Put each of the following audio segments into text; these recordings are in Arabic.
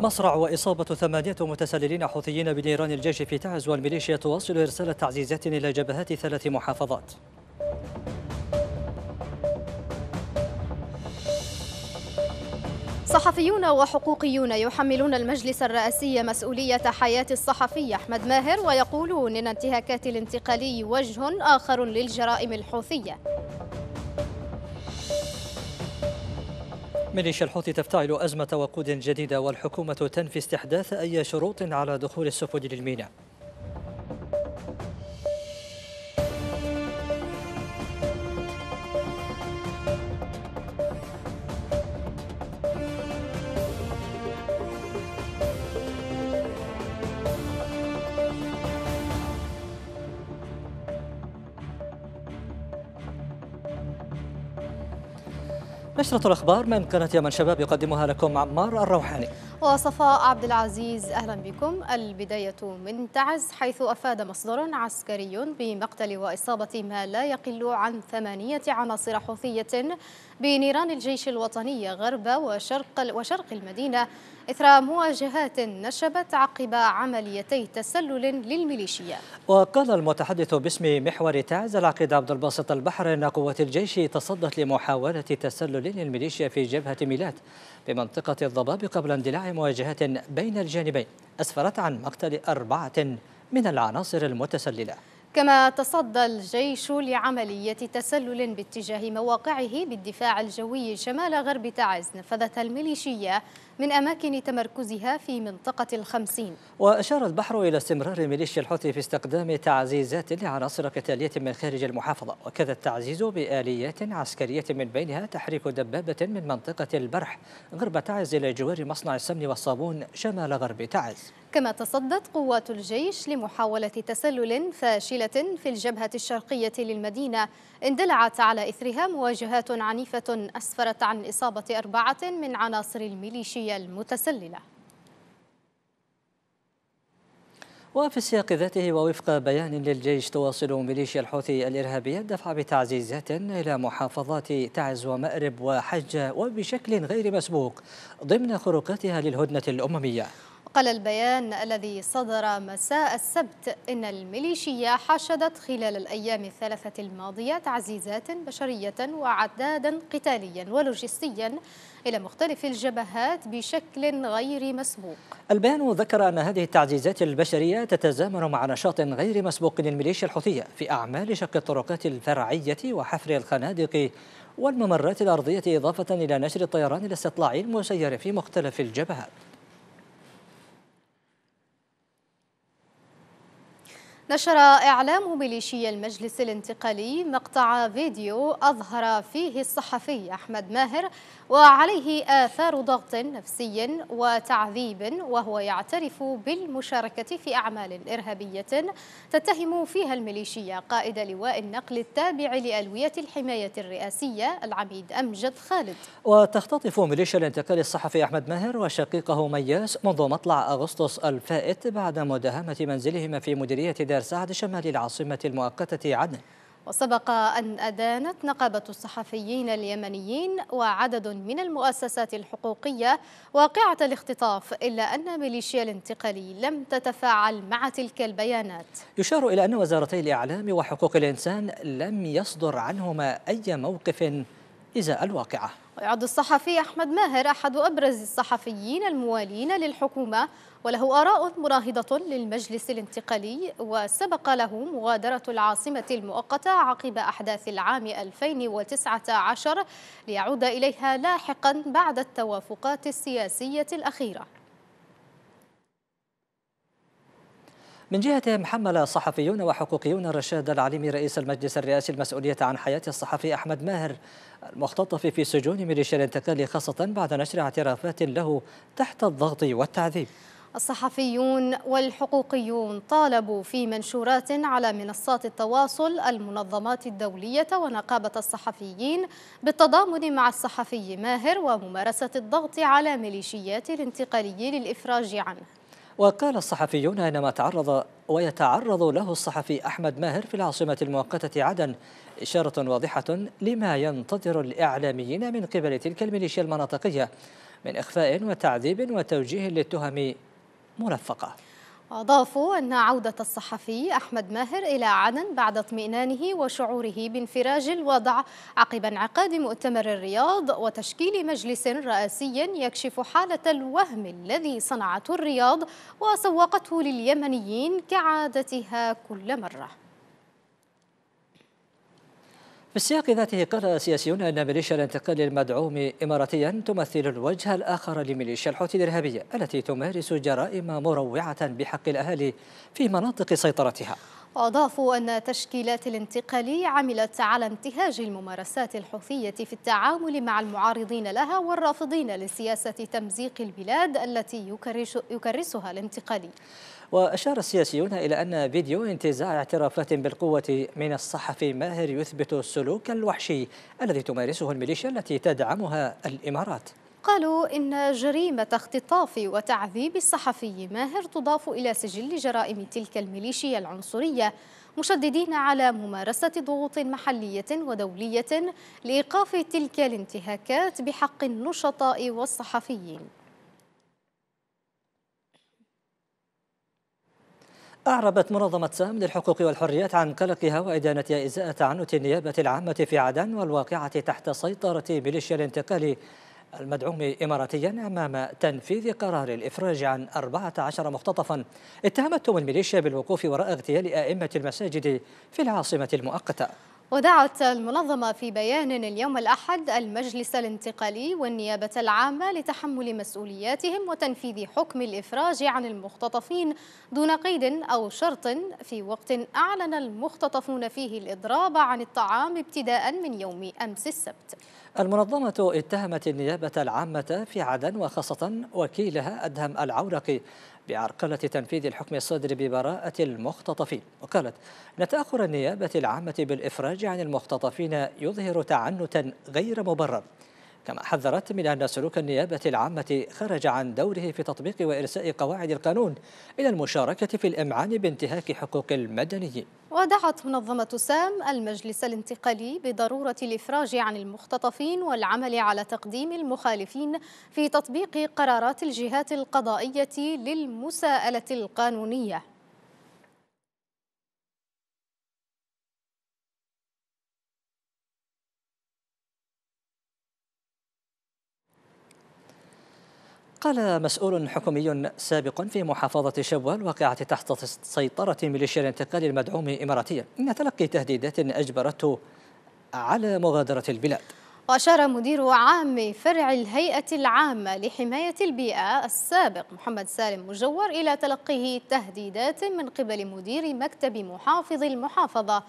مصرع وإصابة ثمانية متسللين حوثيين بنيران الجيش في تعز والميليشيا تواصل إرسال تعزيزات إلى جبهات ثلاث محافظات صحفيون وحقوقيون يحملون المجلس الرئاسي مسؤولية حياة الصحفي أحمد ماهر ويقولون إن انتهاكات الانتقالي وجه آخر للجرائم الحوثية ميليشيا الحوثي تفتعل أزمة وقود جديدة والحكومة تنفي استحداث أي شروط على دخول السفن للميناء نشرة الأخبار من قناة يمن شباب يقدمها لكم عمار الروحاني وصفاء عبد العزيز أهلا بكم البداية من تعز حيث أفاد مصدر عسكري بمقتل وإصابة ما لا يقل عن ثمانية عناصر حوثية بنيران الجيش الوطني غرب وشرق, وشرق المدينة إثر مواجهات نشبت عقب عمليتي تسلل للميليشيا وقال المتحدث باسم محور تعز العقيد عبد الباسط البحر أن قوات الجيش تصدت لمحاولة تسلل للميليشيا في جبهة ميلاد بمنطقة الضباب قبل اندلاع مواجهات بين الجانبين أسفرت عن مقتل أربعة من العناصر المتسللة كما تصدى الجيش لعملية تسلل باتجاه مواقعه بالدفاع الجوي شمال غرب تعز نفذتها الميليشية من أماكن تمركزها في منطقة الخمسين وأشار البحر إلى استمرار ميليشيا الحوثي في استخدام تعزيزات لعناصر قتالية من خارج المحافظة وكذا التعزيز بآليات عسكرية من بينها تحريك دبابة من منطقة البرح غرب تعز إلى جوار مصنع السمن والصابون شمال غرب تعز كما تصدت قوات الجيش لمحاولة تسلل فاشلة في الجبهة الشرقية للمدينة اندلعت على إثرها مواجهات عنيفة أسفرت عن إصابة أربعة من عناصر الميليشيا العاطفية المتسللة وفي السياق ذاته ووفق بيان للجيش تواصل ميليشيا الحوثي الإرهابية الدفع بتعزيزات إلى محافظات تعز ومأرب وحجة وبشكل غير مسبوق ضمن خروقاتها للهدنة الأممية قال البيان الذي صدر مساء السبت إن الميليشيا حشدت خلال الأيام الثلاثة الماضية تعزيزات بشرية وعدادا قتاليا ولوجستيا إلى مختلف الجبهات بشكل غير مسبوق البيان ذكر أن هذه التعزيزات البشرية تتزامن مع نشاط غير مسبوق للميليشيا الحوثية في أعمال شق الطرقات الفرعية وحفر الخنادق والممرات الأرضية إضافة إلى نشر الطيران الاستطلاعي المسير في مختلف الجبهات نشر إعلام ميليشيا المجلس الانتقالي مقطع فيديو أظهر فيه الصحفي أحمد ماهر وعليه آثار ضغط نفسي وتعذيب وهو يعترف بالمشاركة في أعمال إرهابية تتهم فيها الميليشيا قائد لواء النقل التابع لألوية الحماية الرئاسية العميد أمجد خالد وتختطف ميليشيا الانتقال الصحفي أحمد ماهر وشقيقه مياس منذ مطلع أغسطس الفائت بعد مداهمة منزلهما في مديرية دار سعد شمال العاصمة المؤقتة عدن وسبق أن أدانت نقابة الصحفيين اليمنيين وعدد من المؤسسات الحقوقية واقعة الاختطاف إلا أن ميليشيا الانتقالي لم تتفاعل مع تلك البيانات يشار إلى أن وزارتي الإعلام وحقوق الإنسان لم يصدر عنهما أي موقف إزاء الواقعة ويعد الصحفي أحمد ماهر أحد أبرز الصحفيين الموالين للحكومة وله آراء مراهضة للمجلس الانتقالي وسبق له مغادرة العاصمة المؤقتة عقب أحداث العام 2019 ليعود إليها لاحقا بعد التوافقات السياسية الأخيرة من جهته حمل صحفيون وحقوقيون رشاد العليمي رئيس المجلس الرئاسي المسؤولية عن حياة الصحفي أحمد ماهر المختطف في سجون ميليشيا الانتقالي خاصة بعد نشر اعترافات له تحت الضغط والتعذيب الصحفيون والحقوقيون طالبوا في منشورات على منصات التواصل المنظمات الدولية ونقابة الصحفيين بالتضامن مع الصحفي ماهر وممارسة الضغط على ميليشيات الانتقاليين للإفراج عنه وقال الصحفيون أن ما تعرض ويتعرض له الصحفي أحمد ماهر في العاصمة المؤقتة عدن إشارة واضحة لما ينتظر الإعلاميين من قبل تلك الميليشيا المناطقية من إخفاء وتعذيب وتوجيه للتهم مرفقة أضافوا أن عودة الصحفي أحمد ماهر إلى عدن بعد اطمئنانه وشعوره بانفراج الوضع عقب انعقاد مؤتمر الرياض وتشكيل مجلس رئاسي يكشف حالة الوهم الذي صنعته الرياض وسوقته لليمنيين كعادتها كل مرة في السياق ذاته قال سياسيون أن ميليشيا الانتقال المدعوم إماراتيا تمثل الوجه الآخر لميليشيا الحوثي الإرهابية التي تمارس جرائم مروعة بحق الأهالي في مناطق سيطرتها وأضافوا أن تشكيلات الانتقال عملت على انتهاج الممارسات الحوثية في التعامل مع المعارضين لها والرافضين لسياسة تمزيق البلاد التي يكرسها الانتقالي وأشار السياسيون إلى أن فيديو انتزاع اعترافات بالقوة من الصحفي ماهر يثبت السلوك الوحشي الذي تمارسه الميليشيا التي تدعمها الإمارات قالوا إن جريمة اختطاف وتعذيب الصحفي ماهر تضاف إلى سجل جرائم تلك الميليشيا العنصرية مشددين على ممارسة ضغوط محلية ودولية لإيقاف تلك الانتهاكات بحق النشطاء والصحفيين أعربت منظمة سام للحقوق والحريات عن قلقها وإدانتها إزاء تعنت النيابة العامة في عدن والواقعة تحت سيطرة ميليشيا الانتقال المدعوم إماراتيا أمام تنفيذ قرار الإفراج عن 14 مختطفا اتهمتهم الميليشيا بالوقوف وراء اغتيال أئمة المساجد في العاصمة المؤقتة ودعت المنظمة في بيان اليوم الأحد المجلس الانتقالي والنيابة العامة لتحمل مسؤولياتهم وتنفيذ حكم الإفراج عن المختطفين دون قيد أو شرط في وقت أعلن المختطفون فيه الإضراب عن الطعام ابتداء من يوم أمس السبت المنظمة اتهمت النيابة العامة في عدن وخاصة وكيلها أدهم العورقي بعرقلة تنفيذ الحكم الصادر ببراءة المختطفين وقالت إن تأخر النيابة العامة بالإفراج عن المختطفين يظهر تعنتا غير مبرر كما حذرت من أن سلوك النيابة العامة خرج عن دوره في تطبيق وإرساء قواعد القانون إلى المشاركة في الإمعان بانتهاك حقوق المدنيين ودعت منظمة سام المجلس الانتقالي بضرورة الإفراج عن المختطفين والعمل على تقديم المخالفين في تطبيق قرارات الجهات القضائية للمساءلة القانونية قال مسؤول حكومي سابق في محافظة شبوة الواقعة تحت سيطرة ميليشيا الانتقال المدعوم إماراتيا إن تلقي تهديدات أجبرته على مغادرة البلاد وأشار مدير عام فرع الهيئة العامة لحماية البيئة السابق محمد سالم مجور إلى تلقيه تهديدات من قبل مدير مكتب محافظ المحافظة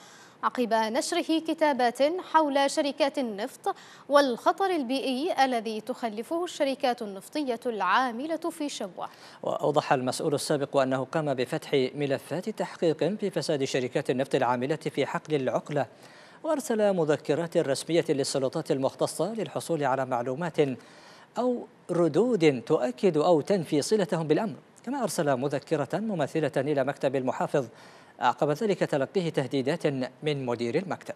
عقب نشره كتابات حول شركات النفط والخطر البيئي الذي تخلفه الشركات النفطية العاملة في شبوة وأوضح المسؤول السابق أنه قام بفتح ملفات تحقيق في فساد شركات النفط العاملة في حقل العقلة وأرسل مذكرات رسمية للسلطات المختصة للحصول على معلومات أو ردود تؤكد أو تنفي صلتهم بالأمر كما أرسل مذكرة مماثلة إلى مكتب المحافظ عقب ذلك تلقيه تهديدات من مدير المكتب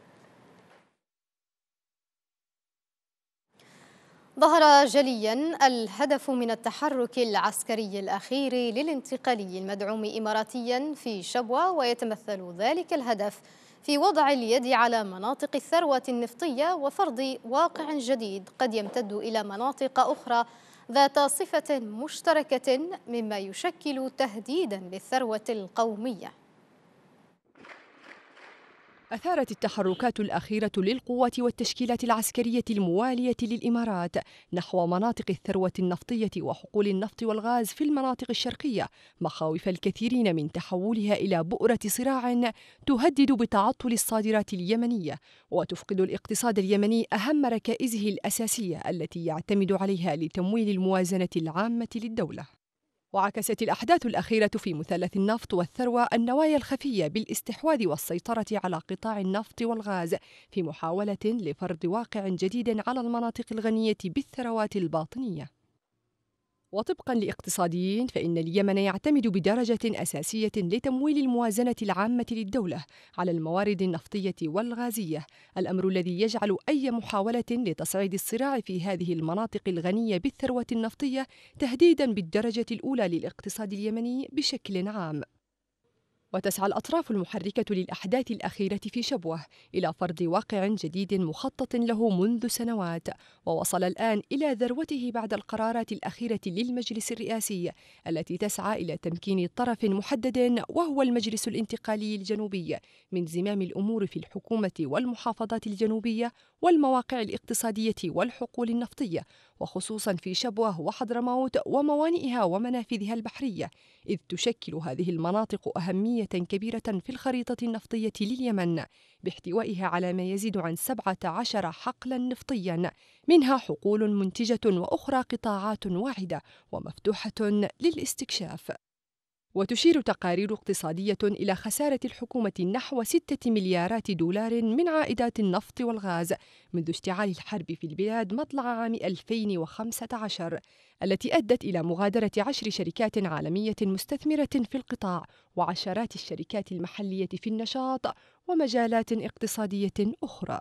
ظهر جليا الهدف من التحرك العسكري الأخير للانتقالي المدعوم إماراتيا في شبوة ويتمثل ذلك الهدف في وضع اليد على مناطق الثروة النفطية وفرض واقع جديد قد يمتد إلى مناطق أخرى ذات صفة مشتركة مما يشكل تهديدا للثروة القومية أثارت التحركات الأخيرة للقوات والتشكيلات العسكرية الموالية للإمارات نحو مناطق الثروة النفطية وحقول النفط والغاز في المناطق الشرقية مخاوف الكثيرين من تحولها إلى بؤرة صراع تهدد بتعطل الصادرات اليمنية وتفقد الاقتصاد اليمني أهم ركائزه الأساسية التي يعتمد عليها لتمويل الموازنة العامة للدولة وعكست الأحداث الأخيرة في مثلث النفط والثروة النوايا الخفية بالاستحواذ والسيطرة على قطاع النفط والغاز في محاولة لفرض واقع جديد على المناطق الغنية بالثروات الباطنية وطبقا لاقتصاديين فإن اليمن يعتمد بدرجة أساسية لتمويل الموازنة العامة للدولة على الموارد النفطية والغازية، الأمر الذي يجعل أي محاولة لتصعيد الصراع في هذه المناطق الغنية بالثروة النفطية تهديدا بالدرجة الأولى للاقتصاد اليمني بشكل عام. وتسعى الأطراف المحركة للأحداث الأخيرة في شبوة إلى فرض واقع جديد مخطط له منذ سنوات ووصل الآن إلى ذروته بعد القرارات الأخيرة للمجلس الرئاسي التي تسعى إلى تمكين طرف محدد وهو المجلس الانتقالي الجنوبي من زمام الأمور في الحكومة والمحافظات الجنوبية والمواقع الاقتصادية والحقول النفطية وخصوصا في شبوه وحضرموت وموانئها ومنافذها البحرية إذ تشكل هذه المناطق أهمية كبيرة في الخريطة النفطية لليمن باحتوائها على ما يزيد عن 17 حقلا نفطيا منها حقول منتجة وأخرى قطاعات واعدة ومفتوحة للاستكشاف وتشير تقارير اقتصادية إلى خسارة الحكومة نحو 6 مليارات دولار من عائدات النفط والغاز منذ اشتعال الحرب في البلاد مطلع عام 2015 التي أدت إلى مغادرة عشر شركات عالمية مستثمرة في القطاع وعشرات الشركات المحلية في النشاط ومجالات اقتصادية أخرى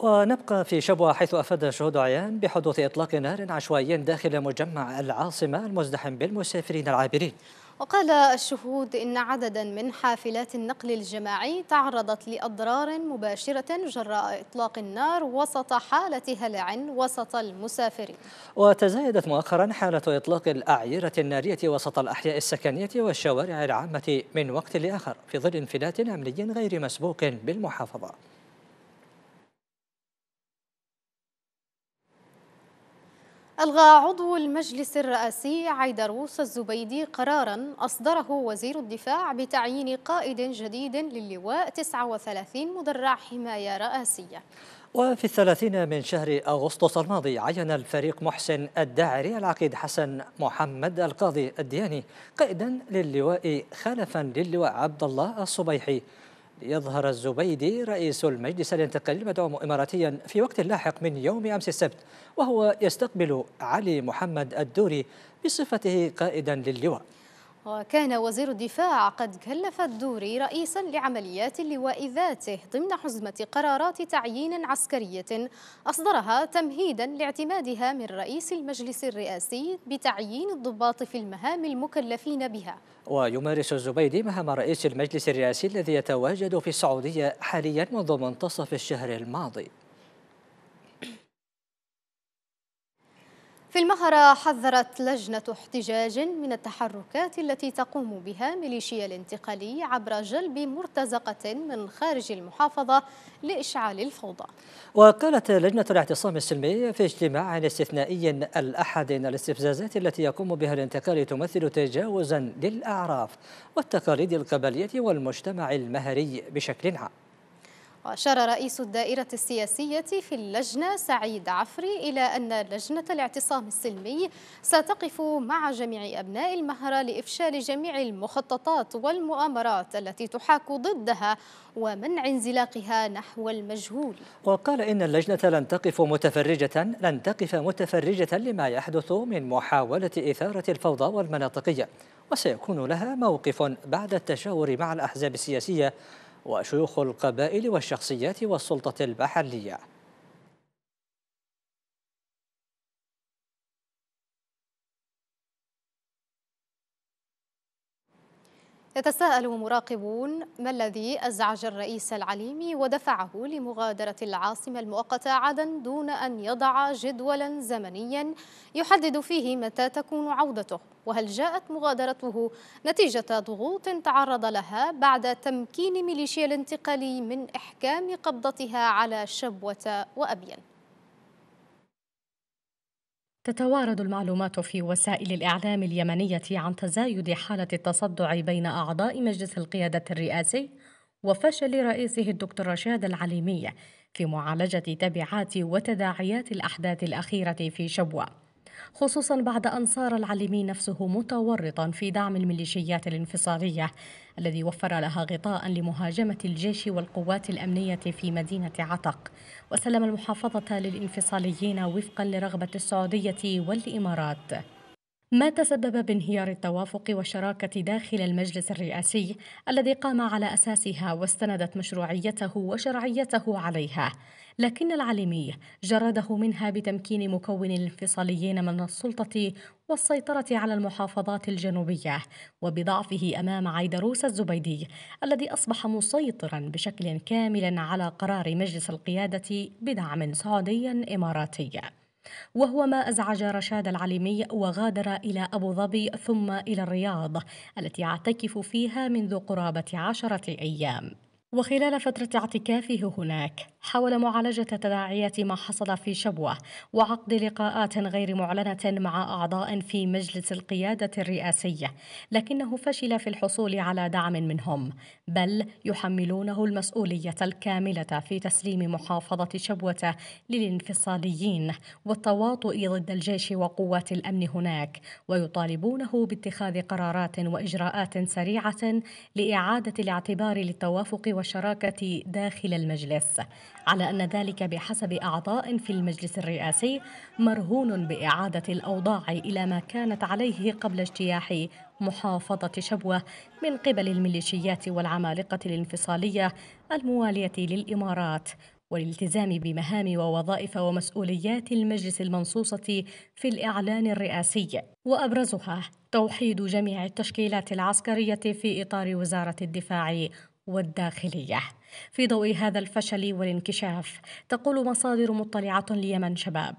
ونبقى في شبوة حيث أفاد شهود عيان بحدوث إطلاق نار عشوائي داخل مجمع العاصمة المزدحم بالمسافرين العابرين وقال الشهود إن عددا من حافلات النقل الجماعي تعرضت لأضرار مباشرة جراء إطلاق النار وسط حالة هلع وسط المسافرين وتزايدت مؤخرا حالة إطلاق الأعيرة النارية وسط الأحياء السكنية والشوارع العامة من وقت لآخر في ظل انفلات أمني غير مسبوق بالمحافظة ألغى عضو المجلس الرئاسي عيدروس الزبيدي قرارا أصدره وزير الدفاع بتعيين قائد جديد للواء 39 مدرع حماية رئاسية وفي الثلاثين من شهر أغسطس الماضي عين الفريق محسن الداعري العقيد حسن محمد القاضي الدياني قائدا للواء خلفا للواء عبد الله الصبيحي ليظهر الزبيدي رئيس المجلس الانتقالي المدعوم إماراتيا في وقت لاحق من يوم أمس السبت وهو يستقبل علي محمد الدوري بصفته قائدا للواء وكان وزير الدفاع قد كلف الدوري رئيسا لعمليات اللواء ذاته ضمن حزمة قرارات تعيين عسكرية أصدرها تمهيدا لاعتمادها من رئيس المجلس الرئاسي بتعيين الضباط في المهام المكلفين بها ويمارس الزبيدي مهام رئيس المجلس الرئاسي الذي يتواجد في السعودية حاليا منذ منتصف الشهر الماضي في المهرة حذرت لجنة احتجاج من التحركات التي تقوم بها ميليشيا الانتقالي عبر جلب مرتزقة من خارج المحافظة لإشعال الفوضى وقالت لجنة الاعتصام السلمي في اجتماع استثنائي الأحد أن الاستفزازات التي يقوم بها الانتقال تمثل تجاوزا للأعراف والتقاليد القبلية والمجتمع المهري بشكل عام وأشار رئيس الدائرة السياسية في اللجنة سعيد عفري إلى أن لجنة الاعتصام السلمي ستقف مع جميع أبناء المهرة لإفشال جميع المخططات والمؤامرات التي تحاك ضدها ومنع انزلاقها نحو المجهول وقال إن اللجنة لن تقف متفرجة لن تقف متفرجة لما يحدث من محاولة إثارة الفوضى والمناطقية وسيكون لها موقف بعد التشاور مع الأحزاب السياسية وشيوخ القبائل والشخصيات والسلطة المحلية يتساءل مراقبون ما الذي أزعج الرئيس العليمي ودفعه لمغادرة العاصمة المؤقتة عدن دون أن يضع جدولا زمنيا يحدد فيه متى تكون عودته وهل جاءت مغادرته نتيجة ضغوط تعرض لها بعد تمكين ميليشيا الانتقالي من إحكام قبضتها على شبوة وأبين تتوارد المعلومات في وسائل الإعلام اليمنية عن تزايد حالة التصدع بين أعضاء مجلس القيادة الرئاسي وفشل رئيسه الدكتور رشاد العليمي في معالجة تبعات وتداعيات الأحداث الأخيرة في شبوة خصوصا بعد أن صار العلمي نفسه متورطا في دعم الميليشيات الانفصالية الذي وفر لها غطاء لمهاجمة الجيش والقوات الأمنية في مدينة عتق وسلم المحافظة للانفصاليين وفقا لرغبة السعودية والإمارات ما تسبب بانهيار التوافق والشراكة داخل المجلس الرئاسي الذي قام على أساسها واستندت مشروعيته وشرعيته عليها لكن العالمي جرده منها بتمكين مكون الانفصاليين من السلطة والسيطرة على المحافظات الجنوبية وبضعفه أمام عيدروس الزبيدي الذي أصبح مسيطرا بشكل كامل على قرار مجلس القيادة بدعم سعودي إماراتي وهو ما أزعج رشاد العليمي وغادر إلى أبو ظبي ثم إلى الرياض التي اعتكف فيها منذ قرابة عشرة أيام وخلال فترة اعتكافه هناك حول معالجة تداعيات ما حصل في شبوة وعقد لقاءات غير معلنة مع أعضاء في مجلس القيادة الرئاسية لكنه فشل في الحصول على دعم منهم بل يحملونه المسؤولية الكاملة في تسليم محافظة شبوة للانفصاليين والتواطؤ ضد الجيش وقوات الأمن هناك ويطالبونه باتخاذ قرارات وإجراءات سريعة لإعادة الاعتبار للتوافق والشراكة داخل المجلس على أن ذلك بحسب أعضاء في المجلس الرئاسي مرهون بإعادة الأوضاع إلى ما كانت عليه قبل اجتياح محافظة شبوة من قبل الميليشيات والعمالقة الانفصالية الموالية للإمارات والالتزام بمهام ووظائف ومسؤوليات المجلس المنصوصة في الإعلان الرئاسي وأبرزها توحيد جميع التشكيلات العسكرية في إطار وزارة الدفاع والداخلية في ضوء هذا الفشل والانكشاف تقول مصادر مطلعة ليمن شباب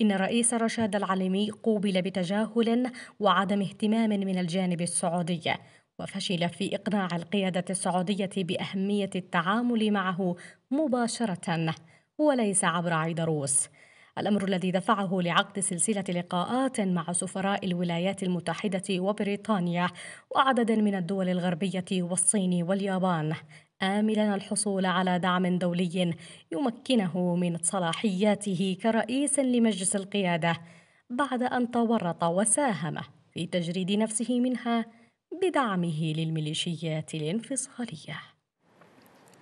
إن الرئيس رشاد العليمي قوبل بتجاهل وعدم اهتمام من الجانب السعودي وفشل في إقناع القيادة السعودية بأهمية التعامل معه مباشرة وليس عبر عيدروس الأمر الذي دفعه لعقد سلسلة لقاءات مع سفراء الولايات المتحدة وبريطانيا وعدد من الدول الغربية والصين واليابان آملا الحصول على دعم دولي يمكنه من صلاحياته كرئيس لمجلس القيادة بعد أن تورط وساهم في تجريد نفسه منها بدعمه للميليشيات الانفصاليه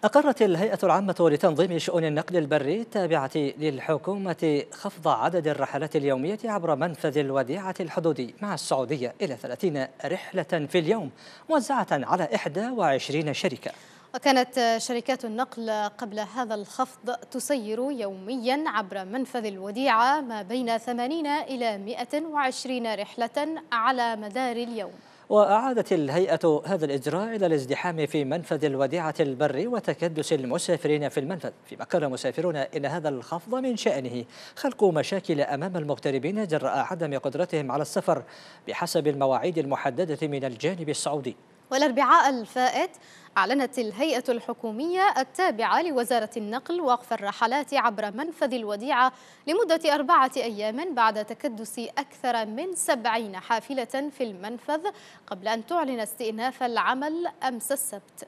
أقرت الهيئة العامة لتنظيم شؤون النقل البري التابعة للحكومة خفض عدد الرحلات اليومية عبر منفذ الوديعة الحدودي مع السعودية إلى 30 رحلة في اليوم موزعة على 21 شركة وكانت شركات النقل قبل هذا الخفض تسير يوميا عبر منفذ الوديعة ما بين 80 إلى 120 رحلة على مدار اليوم وأعادت الهيئة هذا الإجراء إلى الازدحام في منفذ الوديعة البري وتكدس المسافرين في المنفذ فيما قال مسافرون إن هذا الخفض من شأنه خلق مشاكل أمام المغتربين جراء عدم قدرتهم على السفر بحسب المواعيد المحددة من الجانب السعودي والأربعاء الفائت أعلنت الهيئة الحكومية التابعة لوزارة النقل وقف الرحلات عبر منفذ الوديعة لمدة أربعة أيام بعد تكدس أكثر من سبعين حافلة في المنفذ قبل أن تعلن استئناف العمل أمس السبت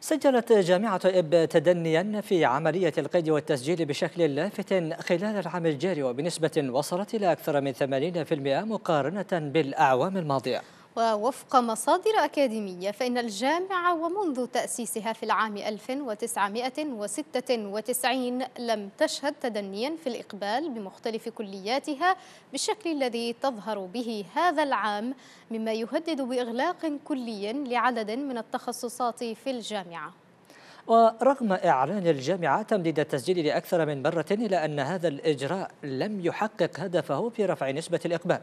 سجلت جامعة إب تدنيا في عملية القيد والتسجيل بشكل لافت خلال العام الجاري وبنسبة وصلت إلى أكثر من 80% مقارنة بالأعوام الماضية ووفق مصادر أكاديمية فإن الجامعة ومنذ تأسيسها في العام 1996 لم تشهد تدنيا في الإقبال بمختلف كلياتها بالشكل الذي تظهر به هذا العام مما يهدد بإغلاق كلي لعدد من التخصصات في الجامعة ورغم إعلان الجامعة تمديد التسجيل لأكثر من مرة إلا أن هذا الإجراء لم يحقق هدفه في رفع نسبة الإقبال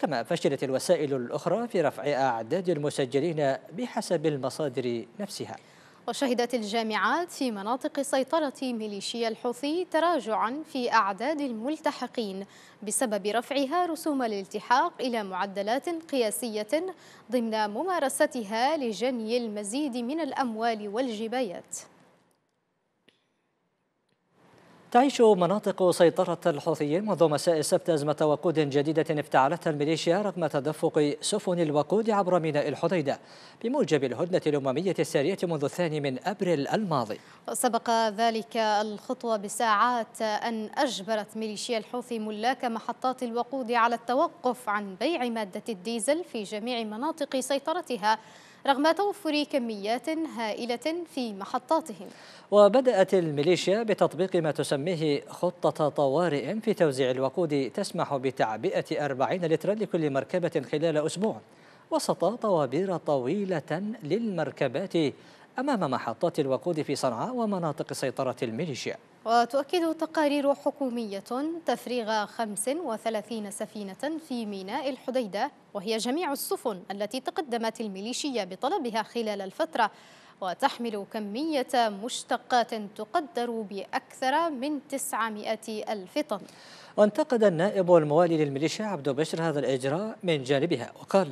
كما فشلت الوسائل الأخرى في رفع أعداد المسجلين بحسب المصادر نفسها وشهدت الجامعات في مناطق سيطرة ميليشيا الحوثي تراجعا في أعداد الملتحقين بسبب رفعها رسوم الالتحاق إلى معدلات قياسية ضمن ممارستها لجني المزيد من الأموال والجبايات تعيش مناطق سيطرة الحوثيين منذ مساء السبت أزمة وقود جديدة افتعلتها الميليشيا رغم تدفق سفن الوقود عبر ميناء الحديدة بموجب الهدنة الأممية السارية منذ الثاني من أبريل الماضي سبق ذلك الخطوة بساعات أن أجبرت ميليشيا الحوثي ملاك محطات الوقود على التوقف عن بيع مادة الديزل في جميع مناطق سيطرتها رغم توفر كميات هائلة في محطاتهم وبدأت الميليشيا بتطبيق ما تسميه خطة طوارئ في توزيع الوقود تسمح بتعبئة 40 لترا لكل مركبة خلال أسبوع وسط طوابير طويلة للمركبات أمام محطات الوقود في صنعاء ومناطق سيطرة الميليشيا وتؤكد تقارير حكومية تفريغ 35 سفينة في ميناء الحديدة وهي جميع السفن التي تقدمت الميليشيا بطلبها خلال الفترة وتحمل كمية مشتقات تقدر بأكثر من 900 ألف طن وانتقد النائب الموالي للميليشيا عبد بشر هذا الإجراء من جانبها وقال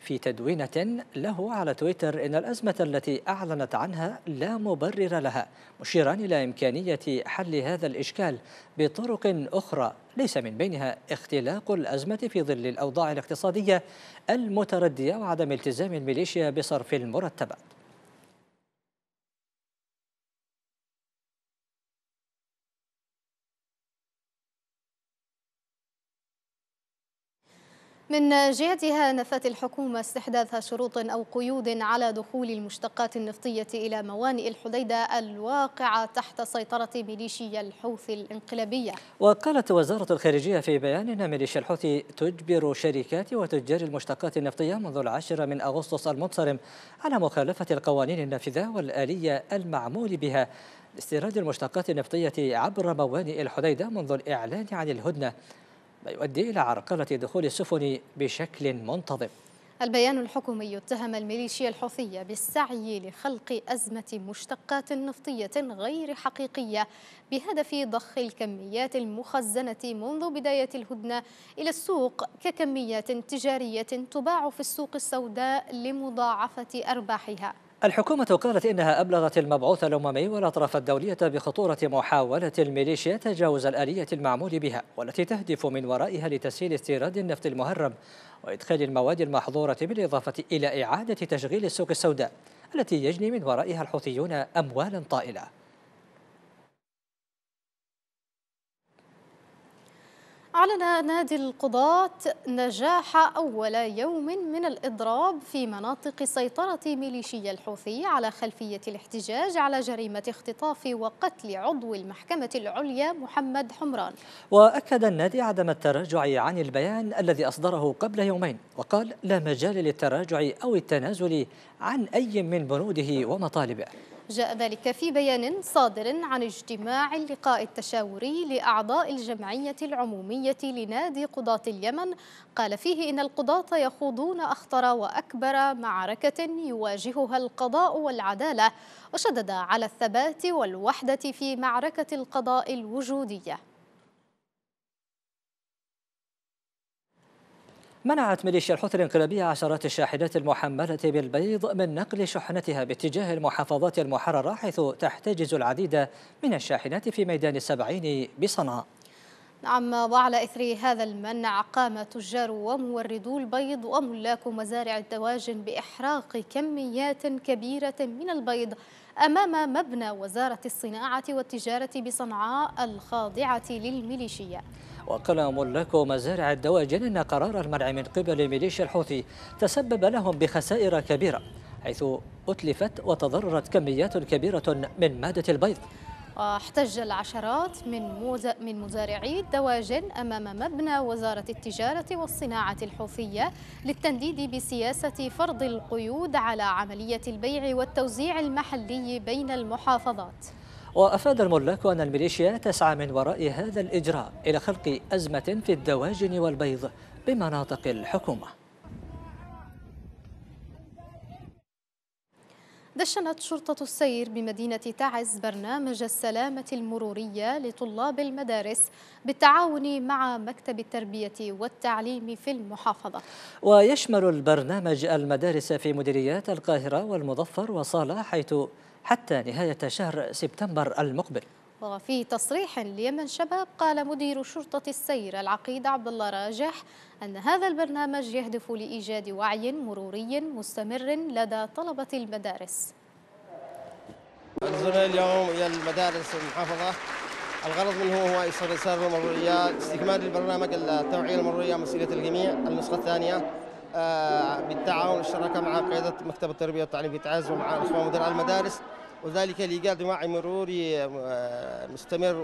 في تدوينة له على تويتر إن الأزمة التي أعلنت عنها لا مبرر لها مشيرا إلى إمكانية حل هذا الإشكال بطرق أخرى ليس من بينها اختلاق الأزمة في ظل الأوضاع الاقتصادية المتردية وعدم التزام الميليشيا بصرف المرتبات من جهتها نفت الحكومة استحداث شروط أو قيود على دخول المشتقات النفطية إلى موانئ الحديدة الواقعة تحت سيطرة ميليشيا الحوثي الانقلابية وقالت وزارة الخارجية في بيان أن ميليشيا الحوثي تجبر شركات وتجار المشتقات النفطية منذ العاشر من أغسطس المنصرم على مخالفة القوانين النافذة والآلية المعمول بها لاستيراد المشتقات النفطية عبر موانئ الحديدة منذ الإعلان عن الهدنة ما يؤدي إلى عرقلة دخول السفن بشكل منتظم البيان الحكومي اتهم الميليشيا الحوثية بالسعي لخلق أزمة مشتقات نفطية غير حقيقية بهدف ضخ الكميات المخزنة منذ بداية الهدنة إلى السوق ككميات تجارية تباع في السوق السوداء لمضاعفة أرباحها الحكومة قالت إنها أبلغت المبعوث الأممي والأطراف الدولية بخطورة محاولة الميليشيا تجاوز الآلية المعمول بها والتي تهدف من ورائها لتسهيل استيراد النفط المهرب وإدخال المواد المحظورة بالإضافة إلى إعادة تشغيل السوق السوداء التي يجني من ورائها الحوثيون أموالا طائلة أعلن نادي القضاة نجاح أول يوم من الإضراب في مناطق سيطرة ميليشيا الحوثي على خلفية الاحتجاج على جريمة اختطاف وقتل عضو المحكمة العليا محمد حمران وأكد النادي عدم التراجع عن البيان الذي أصدره قبل يومين وقال لا مجال للتراجع أو التنازل عن أي من بنوده ومطالبه جاء ذلك في بيان صادر عن اجتماع اللقاء التشاوري لأعضاء الجمعية العمومية لنادي قضاة اليمن قال فيه إن القضاة يخوضون أخطر وأكبر معركة يواجهها القضاء والعدالة وشدد على الثبات والوحدة في معركة القضاء الوجودية منعت ميليشيا الحوثي الانقلابية عشرات الشاحنات المحملة بالبيض من نقل شحنتها باتجاه المحافظات المحررة حيث تحتجز العديد من الشاحنات في ميدان السبعين بصنعاء نعم وعلى إثر هذا المنع قام تجار وموردو البيض وملاك مزارع الدواجن بإحراق كميات كبيرة من البيض أمام مبنى وزارة الصناعة والتجارة بصنعاء الخاضعة للميليشيا وقال ملاك مزارع الدواجن أن قرار المنع من قبل ميليشيا الحوثي تسبب لهم بخسائر كبيرة حيث أتلفت وتضررت كميات كبيرة من مادة البيض واحتج العشرات من من مزارعي الدواجن امام مبنى وزاره التجاره والصناعه الحوثيه للتنديد بسياسه فرض القيود على عمليه البيع والتوزيع المحلي بين المحافظات وأفاد الملاك أن الميليشيا تسعى من وراء هذا الإجراء إلى خلق أزمة في الدواجن والبيض بمناطق الحكومة دشنت شرطة السير بمدينة تعز برنامج السلامة المرورية لطلاب المدارس بالتعاون مع مكتب التربية والتعليم في المحافظة ويشمل البرنامج المدارس في مديريات القاهرة والمظفر وصالة حيث حتى نهاية شهر سبتمبر المقبل وفي تصريح ليمن شباب قال مدير شرطة السير العقيد عبد الله راجح أن هذا البرنامج يهدف لإيجاد وعي مروري مستمر لدى طلبة المدارس الزملاء اليوم إلى المدارس المحافظة الغرض منه هو إيصال رسالة المرورية استكمال البرنامج التوعية المرورية مسؤولية الجميع النسخة الثانية آه، بالتعاون والشراكه مع قياده مكتب التربيه والتعليم في تعز ومع الاخوان مدراء المدارس وذلك لايجاد وعي مروري آه، مستمر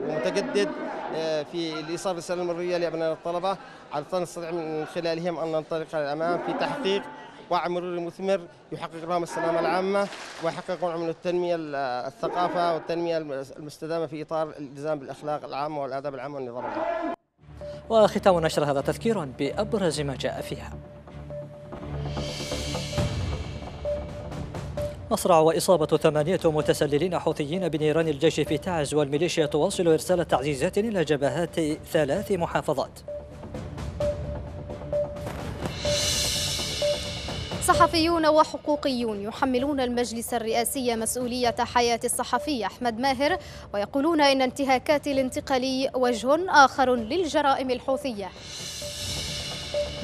ومتجدد آه، في الايصال رساله المروريه لابناء الطلبه على نستطيع من خلالهم ان ننطلق الامام في تحقيق وعي مروري مثمر يحقق لهم السلامه العامه ويحقق نوع من التنميه الثقافه والتنميه المستدامه في اطار الالتزام بالاخلاق العامه والاداب العامه والنظام العام. وختام نشر هذا تذكير بأبرز ما جاء فيها مصرع وإصابة ثمانية متسللين حوثيين بنيران الجيش في تعز والميليشيا تواصل إرسال تعزيزات إلى جبهات ثلاث محافظات صحفيون وحقوقيون يحملون المجلس الرئاسي مسؤولية حياة الصحفي أحمد ماهر ويقولون إن انتهاكات الانتقالي وجه آخر للجرائم الحوثية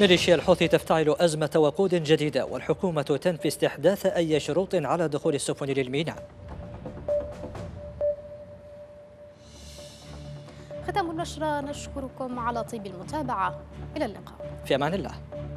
ميليشيا الحوثي تفتعل أزمة وقود جديدة والحكومة تنفي استحداث أي شروط على دخول السفن للميناء ختام النشرة نشكركم على طيب المتابعة إلى اللقاء في أمان الله